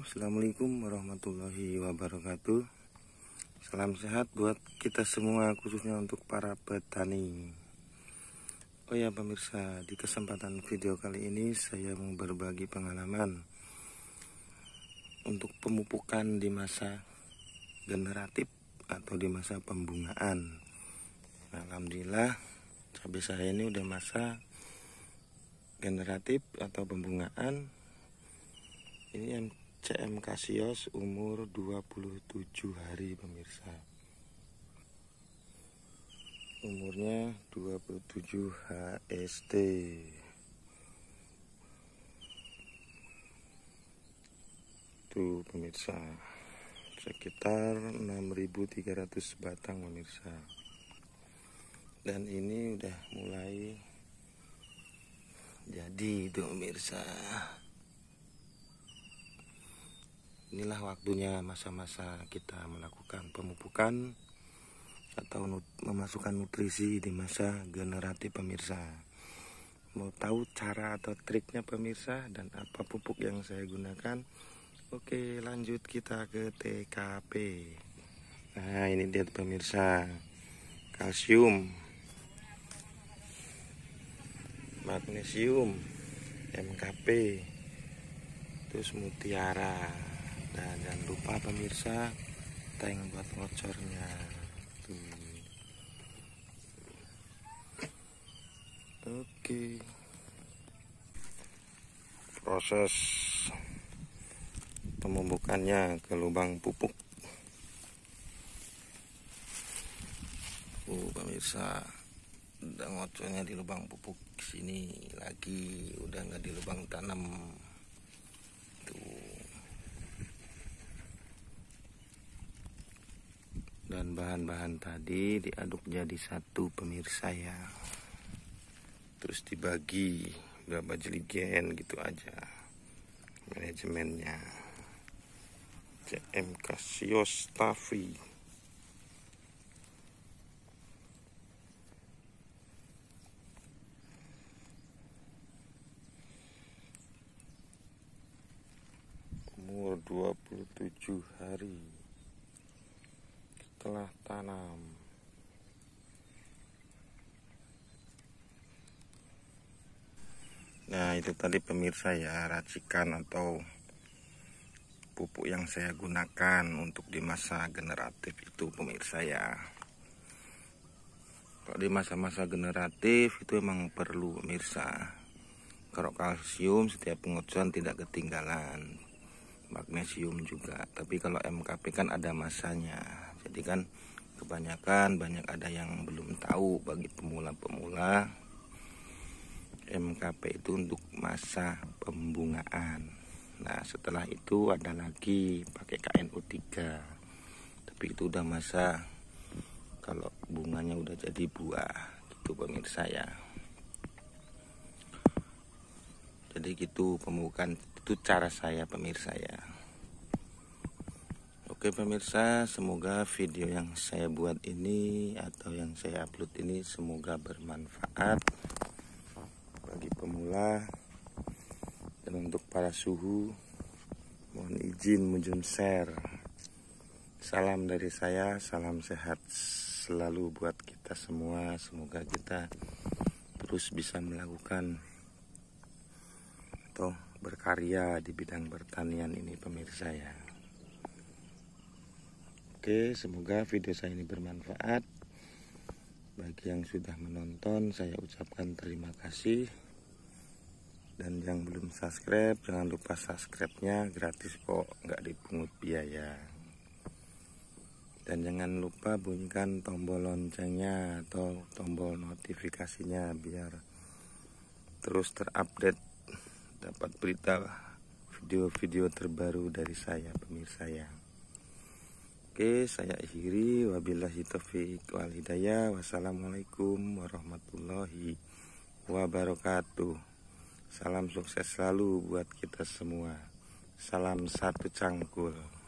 assalamualaikum warahmatullahi wabarakatuh Salam sehat buat kita semua khususnya untuk para petani Oh ya pemirsa di kesempatan video kali ini saya mau berbagi pengalaman Untuk pemupukan di masa generatif atau di masa pembungaan nah, Alhamdulillah cabai saya ini udah masa generatif atau pembungaan ini yang CM Kasios umur 27 hari pemirsa Umurnya 27 HST Tuh pemirsa Sekitar 6300 batang pemirsa Dan ini udah mulai Jadi itu pemirsa inilah waktunya masa-masa kita melakukan pemupukan atau memasukkan nutrisi di masa generatif pemirsa. Mau tahu cara atau triknya pemirsa dan apa pupuk yang saya gunakan? Oke, lanjut kita ke TKP. Nah, ini dia pemirsa. Kalsium. Magnesium, MKP. Terus mutiara pemirsa tank buat ngocornya tuh oke proses pemumbukannya ke lubang pupuk uh pemirsa udah ngocornya di lubang pupuk sini lagi udah nggak di lubang tanam bahan-bahan tadi diaduk jadi satu pemirsa ya terus dibagi berapa jeligen gitu aja manajemennya CM Casio Staffy umur 27 hari telah tanam Nah itu tadi pemirsa ya racikan atau pupuk yang saya gunakan untuk di masa generatif itu pemirsa ya Kalau di masa-masa generatif itu emang perlu pemirsa Kalau kalsium setiap pengocoran tidak ketinggalan Magnesium juga Tapi kalau MKP kan ada masanya jadi kan kebanyakan banyak ada yang belum tahu bagi pemula-pemula MKP itu untuk masa pembungaan nah setelah itu ada lagi pakai KNO 3 tapi itu udah masa kalau bunganya udah jadi buah gitu pemirsa ya jadi gitu pembukaan itu cara saya pemirsa ya Oke pemirsa, semoga video yang saya buat ini atau yang saya upload ini semoga bermanfaat bagi pemula dan untuk para suhu. Mohon izin mujum share. Salam dari saya, salam sehat selalu buat kita semua. Semoga kita terus bisa melakukan atau berkarya di bidang pertanian ini pemirsa ya. Oke, semoga video saya ini bermanfaat. Bagi yang sudah menonton, saya ucapkan terima kasih. Dan yang belum subscribe, jangan lupa subscribe-nya gratis kok, nggak dipungut biaya. Dan jangan lupa bunyikan tombol loncengnya atau tombol notifikasinya biar terus terupdate dapat berita video-video terbaru dari saya, pemirsa ya. Oke, saya akhiri. Wabillahi taufik wal hidayah. Wassalamualaikum warahmatullahi wabarakatuh. Salam sukses selalu buat kita semua. Salam satu cangkul.